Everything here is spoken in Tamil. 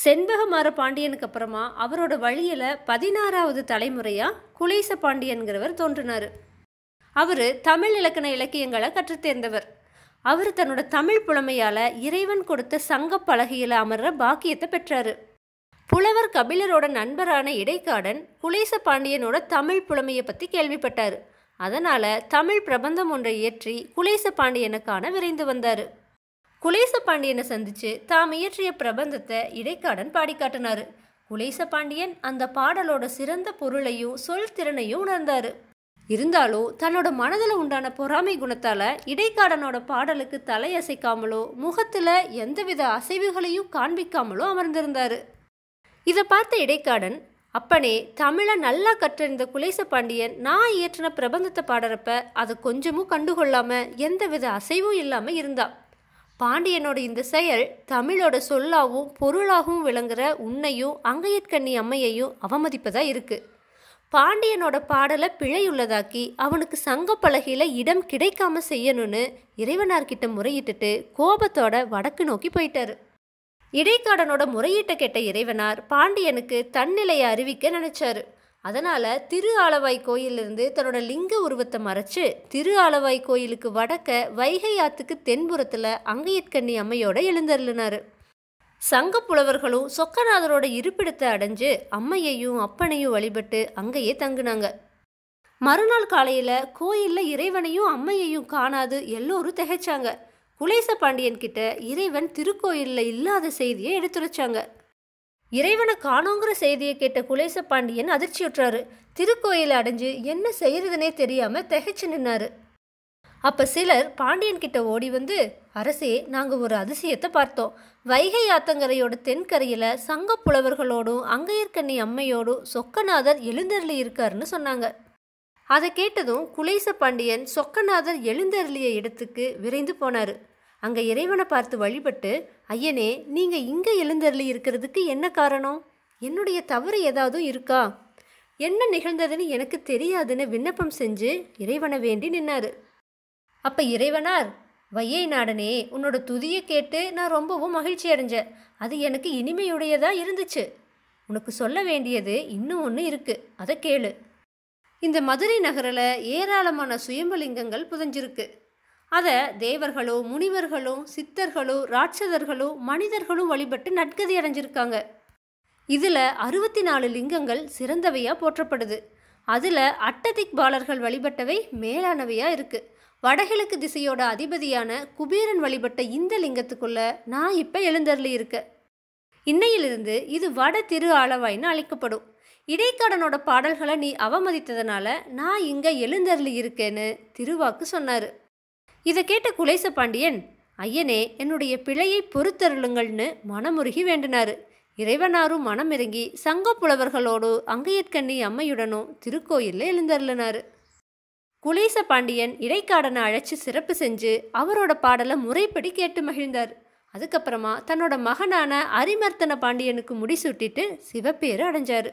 செண்பகமார பாண்டியனுக்கு அப்புறமா அவரோட வழியில் பதினாறாவது தலைமுறையாக குலேச பாண்டியன்கிறவர் தோன்றினார் அவர் தமிழ் இலக்கண இலக்கியங்களை கற்றுத்தேர்ந்தவர் அவர் தன்னோட தமிழ் புலமையால் இறைவன் கொடுத்த சங்க பலகையில் அமர்ற பாக்கியத்தை பெற்றார் புலவர் கபிலரோட நண்பரான இடைக்காடன் குலேச பாண்டியனோட தமிழ் புலமையை பற்றி கேள்விப்பட்டார் அதனால் தமிழ் பிரபந்தம் ஒன்றை இயற்றி குலேச பாண்டியனுக்கான விரைந்து வந்தார் குலேச பாண்டியனை சந்தித்து தாம் இயற்றிய பிரபந்தத்தை இடைக்காடன் பாடி காட்டினார் குலேச பாண்டியன் அந்த பாடலோட சிறந்த பொருளையும் சொல் திறனையும் உணர்ந்தார் இருந்தாலும் தன்னோட மனதில் உண்டான பொறாமை குணத்தால் இடைக்காடனோட பாடலுக்கு தலையசைக்காமலோ முகத்தில் எந்தவித அசைவுகளையும் காண்பிக்காமலோ அமர்ந்திருந்தார் இதை பார்த்த இடைக்காடன் அப்பனே தமிழை நல்லா கற்றிருந்த குலேச பாண்டியன் நான் இயற்றின பிரபந்தத்தை பாடுறப்ப அதை கொஞ்சமும் கண்டுகொள்ளாமல் எந்தவித அசைவும் இல்லாமல் இருந்தான் பாண்டியனோட இந்த செயல் தமிழோட சொல்லாகவும் பொருளாகவும் விளங்குற உன்னையும் அங்கையற்கண்ணி அம்மையையும் அவமதிப்பதாக இருக்குது பாண்டியனோட பாடலை பிழையுள்ளதாக்கி அவனுக்கு சங்க பலகையில் இடம் கிடைக்காம செய்யணும்னு இறைவனார்கிட்ட முறையிட்டுட்டு கோபத்தோட வடக்கு நோக்கி போயிட்டார் இடைக்காடனோட முறையீட்டை கேட்ட இறைவனார் பாண்டியனுக்கு தன்னிலையை அறிவிக்க நினைச்சாரு அதனால் திரு ஆலவாய் கோயிலிருந்து தன்னோட லிங்க உருவத்தை மறைச்சு திரு ஆலவாய் கோயிலுக்கு வடக்க வைகை ஆத்துக்கு தென்புறத்தில் அங்கையற்கண்ணி அம்மையோட எழுந்தருளினார் சங்க புலவர்களும் சொக்கநாதரோட இருப்பிடத்தை அடைஞ்சு அம்மையையும் அப்பனையும் வழிபட்டு அங்கேயே தங்கினாங்க மறுநாள் காலையில் கோயிலில் இறைவனையும் அம்மையையும் காணாது எல்லோரும் திகைச்சாங்க குலேச பாண்டியன் கிட்ட இறைவன் திருக்கோயிலில் இல்லாத செய்தியை எடுத்துரைச்சாங்க இறைவனை காணோங்கிற செய்தியை கேட்ட குலேச பாண்டியன் அதிர்ச்சியுற்றாரு திருக்கோயிலை அடைஞ்சு என்ன செய்யறதுனே தெரியாமல் திகைச்சு நின்னாரு அப்போ சிலர் பாண்டியன் கிட்ட ஓடி வந்து அரசே நாங்கள் ஒரு அதிசயத்தை பார்த்தோம் வைகை ஆத்தங்கரையோட தென்கரையில் சங்க புலவர்களோடும் அங்கையர்கண்ணி அம்மையோடும் சொக்கநாதர் எழுந்தருளி இருக்காருன்னு சொன்னாங்க அதை கேட்டதும் குலேச பாண்டியன் சொக்கநாதர் எழுந்தருளிய இடத்துக்கு விரைந்து போனார் அங்கே இறைவனை பார்த்து வழிபட்டு ஐயனே நீங்கள் இங்கே எழுந்தருளி இருக்கிறதுக்கு என்ன காரணம் என்னுடைய தவறு ஏதாவது இருக்கா என்ன நிகழ்ந்ததுன்னு எனக்கு தெரியாதுன்னு விண்ணப்பம் செஞ்சு இறைவனை வேண்டி நின்னாரு அப்போ இறைவனார் வையை நாடனே உன்னோட துதியை கேட்டு நான் ரொம்பவும் மகிழ்ச்சி அடைஞ்சேன் அது எனக்கு இனிமையுடையதாக இருந்துச்சு உனக்கு சொல்ல வேண்டியது இன்னும் ஒன்று இருக்குது அதை கேளு இந்த மதுரை நகரில் ஏராளமான சுயம்பலிங்கங்கள் புதஞ்சிருக்கு அதை தேவர்களோ முனிவர்களோ சித்தர்களோ ராட்சதர்களோ மனிதர்களும் வழிபட்டு நட்கதி அடைஞ்சிருக்காங்க இதில் அறுபத்தி நாலு லிங்கங்கள் சிறந்தவையாக போற்றப்படுது அதில் அட்டதிக் பாலர்கள் வழிபட்டவை மேலானவையாக இருக்குது வடகிழக்கு திசையோட அதிபதியான குபேரன் வழிபட்ட இந்த லிங்கத்துக்குள்ள நான் இப்போ எழுந்தருளி இருக்கேன் இன்னையிலிருந்து இது வட திரு ஆளவாய்னு அழைக்கப்படும் இடைக்காடனோட பாடல்களை நீ அவமதித்ததுனால நான் இங்கே எழுந்தருளி இருக்கேன்னு திருவாக்கு சொன்னார் இதை கேட்ட குலேச பாண்டியன் ஐயனே என்னுடைய பிழையை பொறுத்தருளுங்கள்னு மனமுருகி வேண்டினார் இறைவனாரும் மனமிறங்கி சங்க புலவர்களோடு அங்கையற்கண்ணி அம்மையுடனும் திருக்கோயிலில் எழுந்தருளினார் குலேச பாண்டியன் இடைக்காடனை அழைச்சி சிறப்பு செஞ்சு அவரோட பாடலை முறைப்படி கேட்டு மகிழ்ந்தார் அதுக்கப்புறமா தன்னோட மகனான அரிமர்த்தன பாண்டியனுக்கு முடிசூட்டிட்டு சிவப்பேறு அடைஞ்சார்